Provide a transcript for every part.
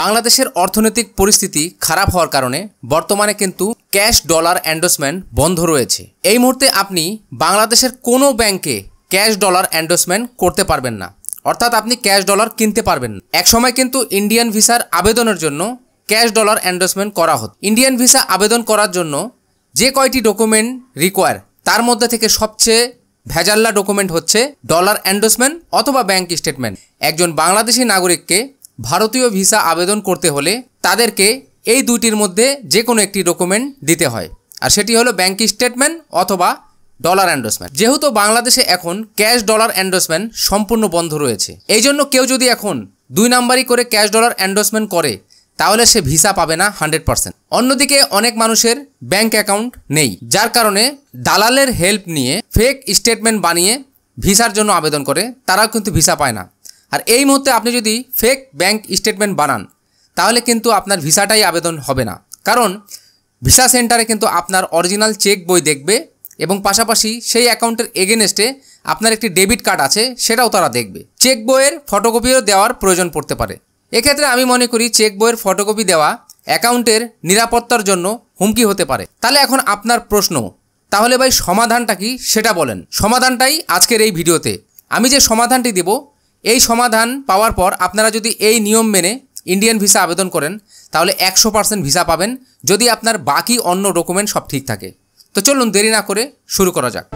বাংলাদেশের অর্থনৈতিক পরিস্থিতি খারাপ হওয়ার কারণে বর্তমানে কিন্তু ক্যাশ ডলার অ্যান্ডোসমেন্ট বন্ধ রয়েছে এই মুহূর্তে আপনি বাংলাদেশের কোনো ব্যাংকে ক্যাশ ডলার অ্যান্ডোসমেন্ট করতে পারবেন না অর্থাৎ আপনি ক্যাশ ডলার কিনতে পারবেন না একসময় কিন্তু ইন্ডিয়ান ভিসার আবেদনের জন্য ক্যাশ ডলার অ্যান্ডোসমেন্ট করা হতো ইন্ডিয়ান ভিসা আবেদন করার জন্য যে কয়টি ডকুমেন্ট রিকোয়ার তার মধ্যে থেকে সবচেয়ে ভেজাল্লা ডকুমেন্ট হচ্ছে ডলার অ্যান্ডোসমেন্ট অথবা ব্যাংক স্টেটমেন্ট একজন বাংলাদেশি নাগরিককে ভারতীয় ভিসা আবেদন করতে হলে তাদেরকে এই দুইটির মধ্যে যে কোনো একটি ডকুমেন্ট দিতে হয় আর সেটি হলো ব্যাঙ্ক স্টেটমেন্ট অথবা ডলার অ্যান্ডোসমেন্ট যেহেতু বাংলাদেশে এখন ক্যাশ ডলার অ্যান্ডোসমেন্ট সম্পূর্ণ বন্ধ রয়েছে এই জন্য কেউ যদি এখন দুই নাম্বারই করে ক্যাশ ডলার অ্যান্ডোসমেন্ট করে তাহলে সে ভিসা পাবে না হান্ড্রেড পার্সেন্ট অন্যদিকে অনেক মানুষের ব্যাঙ্ক অ্যাকাউন্ট নেই যার কারণে দালালের হেল্প নিয়ে ফেক স্টেটমেন্ট বানিয়ে ভিসার জন্য আবেদন করে তারাও কিন্তু ভিসা পায় না আর এই মুহূর্তে আপনি যদি ফেক ব্যাংক স্টেটমেন্ট বানান তাহলে কিন্তু আপনার ভিসাটাই আবেদন হবে না কারণ ভিসা সেন্টারে কিন্তু আপনার অরিজিনাল চেক বই দেখবে এবং পাশাপাশি সেই অ্যাকাউন্টের এগেনস্টে আপনার একটি ডেবিট কার্ড আছে সেটাও তারা দেখবে চেক বইয়ের ফটোকপিও দেওয়ার প্রয়োজন পড়তে পারে এক্ষেত্রে আমি মনে করি চেক বইয়ের ফটোকপি দেওয়া অ্যাকাউন্টের নিরাপত্তার জন্য হুমকি হতে পারে তাহলে এখন আপনার প্রশ্ন তাহলে ভাই সমাধানটা কি সেটা বলেন সমাধানটাই আজকের এই ভিডিওতে আমি যে সমাধানটি দেব এই সমাধান পাওয়ার পর আপনারা যদি এই নিয়ম মেনে ইন্ডিয়ান ভিসা আবেদন করেন তাহলে একশো পার্সেন্ট ভিসা পাবেন যদি আপনার বাকি অন্য ডকুমেন্ট সব ঠিক থাকে তো চলুন দেরি না করে শুরু করা যাক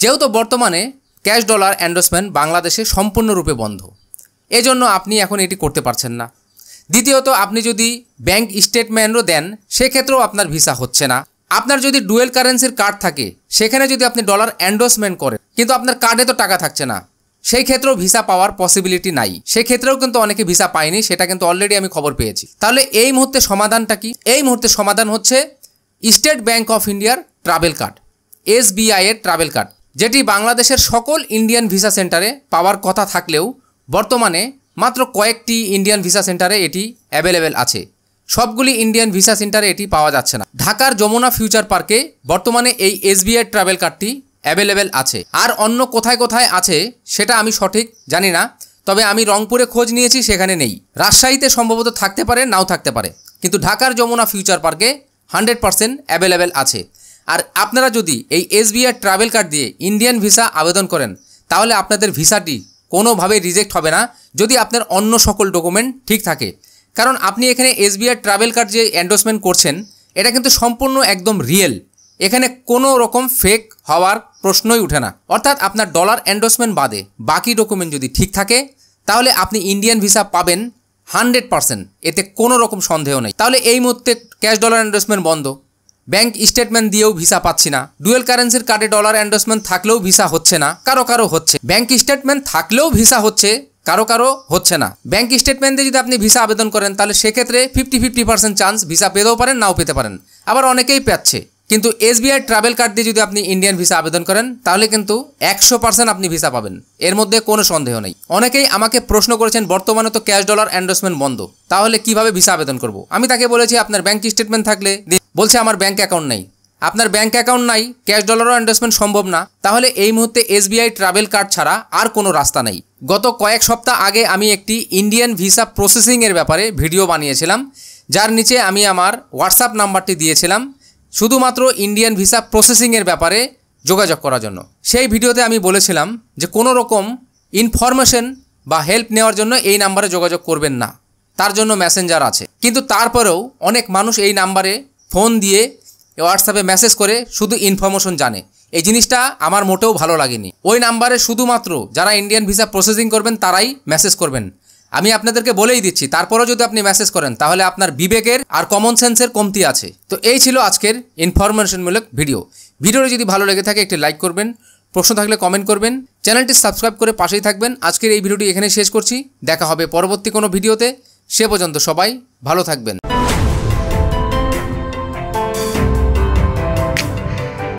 যেহেতু বর্তমানে ক্যাশ ডলার অ্যান্ডোসমেন্ট বাংলাদেশে সম্পূর্ণরূপে বন্ধ এজন্য আপনি এখন এটি করতে পারছেন না দ্বিতীয়ত আপনি যদি ব্যাংক স্টেটমেন্টও দেন সেক্ষেত্রেও আপনার ভিসা হচ্ছে না আপনার যদি ডুয়েল কারেন্সির কার্ড থাকে সেখানে যদি আপনি ডলার অ্যান্ডোসমেন্ট করেন কিন্তু আপনার কার্ডে তো টাকা থাকছে না সেই ক্ষেত্রেও ভিসা পাওয়ার পসিবিলিটি নাই সেই ক্ষেত্রেও কিন্তু অনেকে ভিসা পায়নি সেটা কিন্তু অলরেডি আমি খবর পেয়েছি তাহলে এই মুহূর্তে সমাধানটা কি এই মুহূর্তে সমাধান হচ্ছে স্টেট ব্যাংক অফ ইন্ডিয়ার ট্রাভেল কার্ড এস এর ট্রাভেল কার্ড যেটি বাংলাদেশের সকল ইন্ডিয়ান ভিসা সেন্টারে পাওয়ার কথা থাকলেও বর্তমানে মাত্র কয়েকটি ইন্ডিয়ান ভিসা সেন্টারে এটি অ্যাভেলেবেল আছে সবগুলি ইন্ডিয়ান ভিসা সেন্টারে এটি পাওয়া যাচ্ছে না ঢাকার যমুনা ফিউচার পার্কে বর্তমানে এই এসবিআই ট্রাভেল কার্ডটি অ্যাভেলেবেল আছে আর অন্য কোথায় কোথায় আছে সেটা আমি সঠিক জানি না তবে আমি রংপুরে খোঁজ নিয়েছি সেখানে নেই রাজশাহীতে সম্ভবত থাকতে পারে নাও থাকতে পারে কিন্তু ঢাকার যমুনা ফিউচার পার্কে হান্ড্রেড পারসেন্ট অ্যাভেলেবেল আছে আর আপনারা যদি এই এসবিআই ট্রাভেল কার্ড দিয়ে ইন্ডিয়ান ভিসা আবেদন করেন তাহলে আপনাদের ভিসাটি কোনোভাবে রিজেক্ট হবে না যদি আপনার অন্য সকল ডকুমেন্ট ঠিক থাকে কারণ আপনি এখানে এসবিআর ট্রাভেল কার্ড যে অ্যান্ডোসমেন্ট করছেন এটা কিন্তু সম্পূর্ণ একদম রিয়েল এখানে কোনো রকম ফেক হওয়ার প্রশ্নই উঠে না অর্থাৎ আপনার ডলার অ্যান্ডোসমেন্ট বাদে বাকি ডকুমেন্ট যদি ঠিক থাকে তাহলে আপনি ইন্ডিয়ান ভিসা পাবেন হান্ড্রেড পারসেন্ট এতে কোনো রকম সন্দেহ নেই তাহলে এই মুহূর্তে ক্যাশ ডলার অ্যান্ডোসমেন্ট বন্ধ ব্যাংক স্টেটমেন্ট দিয়েও ভিসা পাচ্ছি না ডুয়েল কারেন্সির কার্ডে ডলার অ্যান্ডোসমেন্ট থাকলেও ভিসা হচ্ছে না কারো কারো হচ্ছে ব্যাংক স্টেটমেন্ট থাকলেও ভিসা হচ্ছে কারো কারো হচ্ছে না ব্যাংক স্টেটমেন্টে যদি আপনি ভিসা আবেদন করেন তাহলে সেক্ষেত্রে fifty fifty percent chance visa পেতেও পারেন নাও পেতে পারেন আবার অনেকেই পাচ্ছে কিন্তু এসবিআই ট্রাভেল কার্ড দিয়ে যদি আপনি ইন্ডিয়ান ভিসা আবেদন করেন তাহলে কিন্তু একশো পার্সেন্ট আপনি ভিসা পাবেন এর মধ্যে কোনো সন্দেহ নেই অনেকেই আমাকে প্রশ্ন করেছেন বর্তমানে তো ক্যাশ ডলার অ্যান্ডোসমেন্ট বন্ধ তাহলে কিভাবে ভিসা আবেদন করব আমি তাকে বলেছি আপনার ব্যাংক স্টেটমেন্ট থাকলে বলছে আমার ব্যাংক অ্যাকাউন্ট নেই আপনার ব্যাংক অ্যাকাউন্ট নাই ক্যাশ ডলারও অ্যান্ডোসমেন্ট সম্ভব না তাহলে এই মুহূর্তে এসবিআই ট্রাভেল কার্ড ছাড়া আর কোনো রাস্তা নেই গত কয়েক সপ্তাহ আগে আমি একটি ইন্ডিয়ান ভিসা প্রসেসিংয়ের ব্যাপারে ভিডিও বানিয়েছিলাম যার নিচে আমি আমার হোয়াটসঅ্যাপ নাম্বারটি দিয়েছিলাম শুধুমাত্র ইন্ডিয়ান ভিসা প্রসেসিংয়ের ব্যাপারে যোগাযোগ করার জন্য সেই ভিডিওতে আমি বলেছিলাম যে কোনো রকম ইনফরমেশন বা হেল্প নেওয়ার জন্য এই নাম্বারে যোগাযোগ করবেন না তার জন্য মেসেঞ্জার আছে কিন্তু তারপরেও অনেক মানুষ এই নাম্বারে ফোন দিয়ে হোয়াটসঅ্যাপে মেসেজ করে শুধু ইনফরমেশন জানে এই জিনিসটা আমার মোটেও ভালো লাগেনি ওই নাম্বারে শুধুমাত্র যারা ইন্ডিয়ান ভিসা প্রসেসিং করবেন তারাই মেসেজ করবেন আমি আপনাদেরকে বলেই দিচ্ছি তারপরেও যদি আপনি মেসেজ করেন তাহলে আপনার বিবেকের আর কমন সেন্সের কমতি আছে তো এই ছিল আজকের ইনফরমেশনমূলক ভিডিও ভিডিওটি যদি ভালো লেগে থাকে একটি লাইক করবেন প্রশ্ন থাকলে কমেন্ট করবেন চ্যানেলটি সাবস্ক্রাইব করে পাশেই থাকবেন আজকের এই ভিডিওটি এখানে শেষ করছি দেখা হবে পরবর্তী কোনো ভিডিওতে সে পর্যন্ত সবাই ভালো থাকবেন